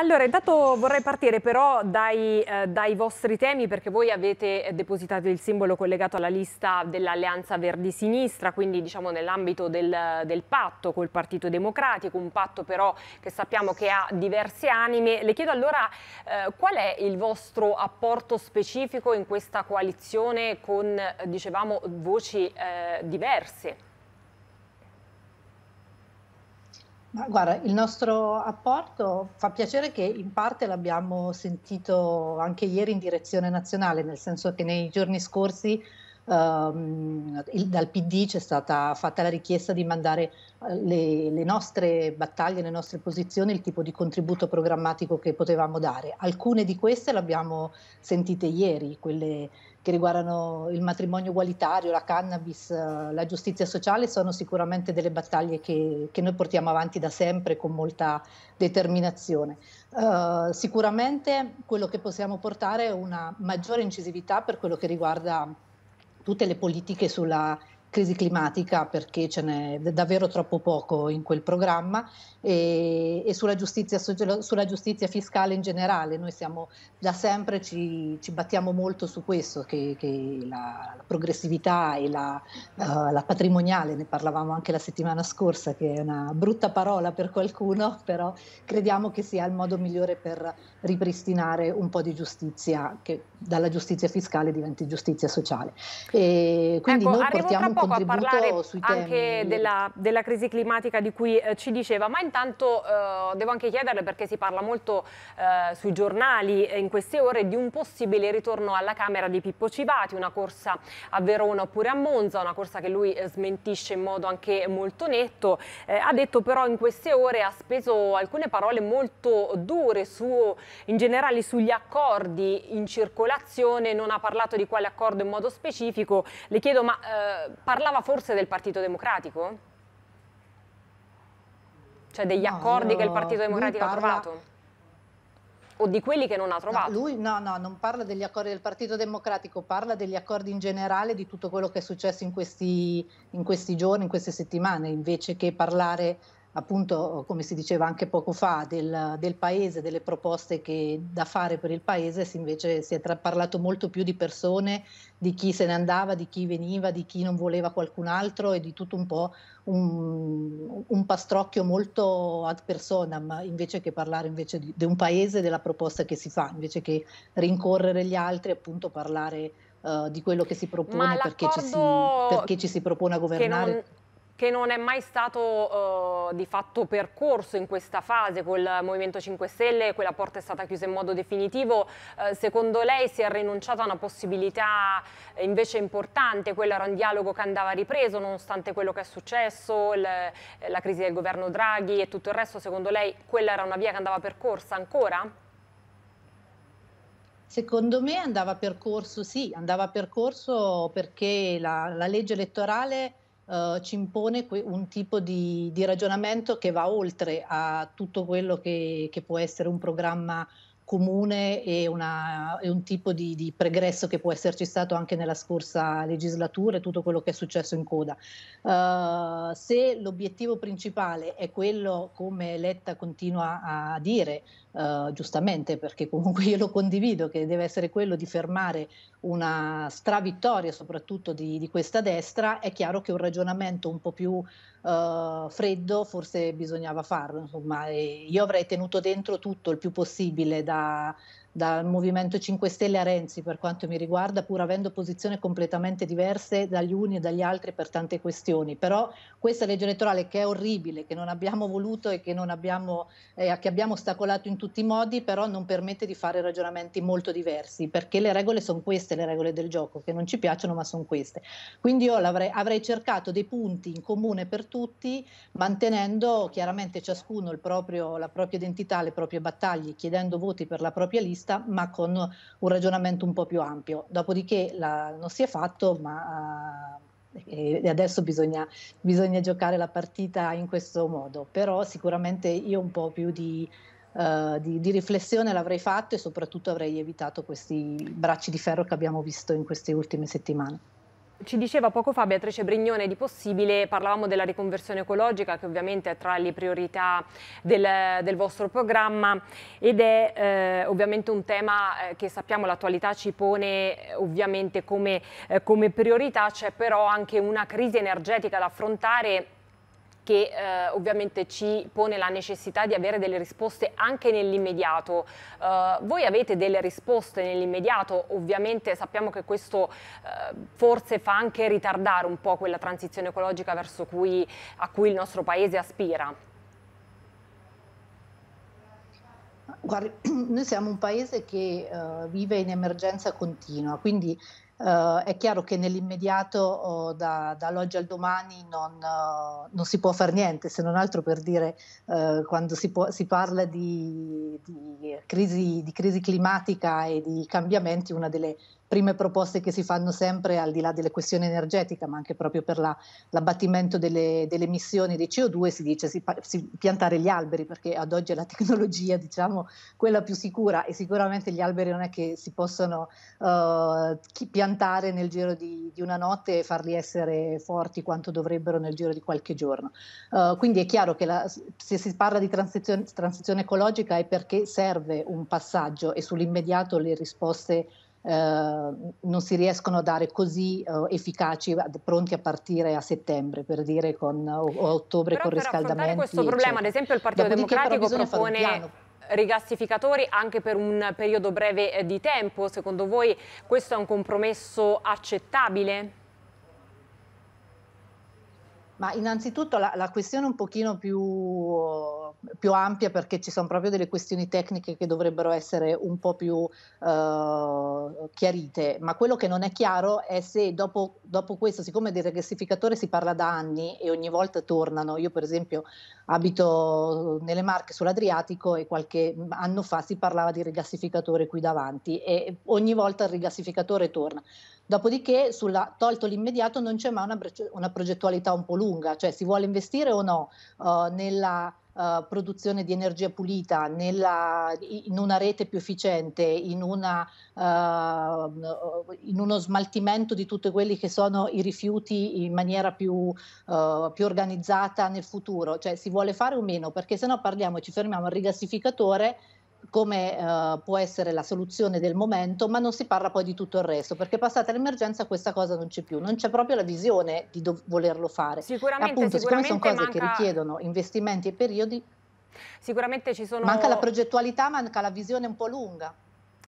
Allora, intanto vorrei partire però dai, eh, dai, vostri temi perché voi avete eh, depositato il simbolo collegato alla lista dell'Alleanza Verdi-Sinistra, quindi diciamo nell'ambito del, del, patto col Partito Democratico, un patto però che sappiamo che ha diverse anime. Le chiedo allora eh, qual è il vostro apporto specifico in questa coalizione con, eh, dicevamo, voci eh, diverse? Ma guarda, il nostro apporto fa piacere che in parte l'abbiamo sentito anche ieri in direzione nazionale, nel senso che nei giorni scorsi ehm, il, dal PD c'è stata fatta la richiesta di mandare eh, le, le, nostre battaglie, le nostre posizioni, il tipo di contributo programmatico che potevamo dare. Alcune di queste le abbiamo sentite ieri, quelle che riguardano il matrimonio ugualitario, la cannabis, eh, la giustizia sociale, sono sicuramente delle battaglie che, che noi portiamo avanti da sempre con molta determinazione. Uh, sicuramente quello che possiamo portare è una maggiore incisività per quello che riguarda tutte le politiche sulla crisi climatica perché ce n'è davvero troppo poco in quel programma e, e sulla, giustizia, sulla, giustizia, fiscale in generale. Noi siamo da sempre, ci, ci battiamo molto su questo, che, che la, la, progressività e la, uh, la, patrimoniale, ne parlavamo anche la settimana scorsa, che è una brutta parola per qualcuno, però crediamo che sia il modo migliore per ripristinare un po' di giustizia, che dalla giustizia fiscale diventi giustizia sociale. E quindi ecco, noi portiamo un poco a parlare anche della, della, crisi climatica di cui eh, ci diceva, ma intanto eh, devo anche chiederle perché si parla molto eh, sui giornali eh, in queste ore di un possibile ritorno alla Camera di Pippo Civati, una corsa a Verona oppure a Monza, una corsa che lui eh, smentisce in modo anche molto netto, eh, ha detto però in queste ore ha speso alcune parole molto dure su, in generale sugli accordi in circolazione, non ha parlato di quale accordo in modo specifico, le chiedo ma eh, parlava forse del Partito Democratico? Cioè degli no, accordi no, che il Partito Democratico parla... ha trovato? O di quelli che non ha trovato? No, lui no, no, non parla degli accordi del Partito Democratico, parla degli accordi in generale di tutto quello che è successo in questi, in questi giorni, in queste settimane, invece che parlare appunto, come si diceva anche poco fa, del, del, paese, delle proposte che da fare per il paese, si invece si è tra- parlato molto più di persone, di chi se ne andava, di chi veniva, di chi non voleva qualcun altro e di tutto un po' un, un pastrocchio molto ad personam, invece che parlare invece di, di, un paese, della proposta che si fa, invece che rincorrere gli altri, appunto parlare... Uh, di quello che si propone perché ci si, perché ci si, propone a governare che non è mai stato eh, di fatto percorso in questa fase col Movimento 5 Stelle, quella porta è stata chiusa in modo definitivo, eh, secondo lei si è rinunciato a una possibilità eh, invece importante, quello era un dialogo che andava ripreso nonostante quello che è successo, il, la crisi del governo Draghi e tutto il resto, secondo lei quella era una via che andava percorsa ancora? Secondo me andava percorso, sì, andava percorso perché la, la legge elettorale eh, ci impone que- un tipo di, di, ragionamento che va oltre a tutto quello che, che può essere un programma comune e, una, e un tipo di, di, pregresso che può esserci stato anche nella scorsa legislatura e tutto quello che è successo in coda. Uh, se l'obiettivo principale è quello, come Letta continua a dire, uh, giustamente perché comunque io lo condivido, che deve essere quello di fermare una stravittoria soprattutto di, di questa destra, è chiaro che un ragionamento un po' più... Uh, freddo forse bisognava farlo insomma io avrei tenuto dentro tutto il più possibile da, для а, dal Movimento 5 Stelle a Renzi per quanto mi riguarda, pur avendo posizioni completamente diverse dagli uni e dagli altri per tante questioni. Però questa legge elettorale che è orribile, che non abbiamo voluto e che, abbiamo, eh, che abbiamo ostacolato in tutti i modi, però non permette di fare ragionamenti molto diversi, perché le regole sono queste, le regole del gioco, che non ci piacciono ma sono queste. Quindi io avrei cercato dei punti in comune per tutti, mantenendo chiaramente ciascuno proprio, la propria identità, le proprie battaglie, chiedendo voti per la propria lista vista, ma con un ragionamento un po' più ampio. Dopodiché la, non si è fatto, ma eh, e adesso bisogna, bisogna, giocare la partita in questo modo, però sicuramente io un po' più di, uh, di, di, riflessione l'avrei fatto e soprattutto avrei evitato questi bracci di ferro che abbiamo visto in queste ultime settimane ci diceva poco fa Beatrice Brignone di Possibile, parlavamo della riconversione ecologica che ovviamente è tra le priorità del, del vostro programma ed è eh, ovviamente un tema eh, che sappiamo l'attualità ci pone eh, ovviamente come, eh, come priorità, c'è però anche una crisi energetica da affrontare che eh, ovviamente ci pone la necessità di avere delle risposte anche nell'immediato. Eh, voi avete delle risposte nell'immediato, ovviamente sappiamo che questo eh, forse fa anche ritardare un po' quella transizione ecologica verso cui, a cui il nostro Paese aspira. Guardi, noi siamo un paese che uh, vive in emergenza continua, quindi Uh, è chiaro che nell'immediato uh, da, dall'oggi al domani non, uh, non, si può fare niente, se non altro per dire eh, quando si, può, si parla di, di, crisi, di, crisi, climatica e di cambiamenti, una delle prime proposte che si fanno sempre al di là delle questioni energetiche, ma anche proprio per la, l'abbattimento delle, delle, emissioni di CO2, si dice si, si, piantare gli alberi, perché ad oggi è la tecnologia, diciamo, quella più sicura e sicuramente gli alberi non è che si possono uh, piantare nel giro di, di, una notte e farli essere forti quanto dovrebbero nel giro di qualche giorno. Uh, quindi è chiaro che la, se si parla di transizione, transizione ecologica è perché serve un passaggio e sull'immediato le risposte eh, non si riescono a dare così eh, efficaci, pronti a partire a settembre, per dire con, o a ottobre però con per riscaldamenti. Per questo eccetera. problema, ad esempio, il Partito Democratico propone rigassificatori anche per un periodo breve eh, di tempo. Secondo voi questo è un compromesso accettabile? Ma innanzitutto la, la questione è un pochino più, più, ampia perché ci sono proprio delle questioni tecniche che dovrebbero essere un po' più eh, chiarite, ma quello che non è chiaro è se dopo, dopo questo, siccome del regasificatore si parla da anni e ogni volta tornano, io per esempio abito nelle Marche sull'Adriatico e qualche anno fa si parlava di regasificatore qui davanti e ogni volta il regasificatore torna. Dopodiché, sulla, tolto l'immediato, non c'è mai una, una, progettualità un po' lunga, cioè si vuole investire o no uh, nella uh, produzione di energia pulita, nella, in una rete più efficiente, in, una, uh, in, uno smaltimento di tutti quelli che sono i rifiuti in maniera più, più organizzata nel futuro, cioè si vuole fare o meno, perché se no parliamo e ci fermiamo al rigassificatore come eh, può essere la soluzione del momento, ma non si parla poi di tutto il resto, perché passata l'emergenza questa cosa non c'è più, non c'è proprio la visione di dov- volerlo fare. Sicuramente, appunto, sicuramente sono cose manca... che richiedono investimenti e periodi, sicuramente ci sono... manca la progettualità, manca la visione un po' lunga.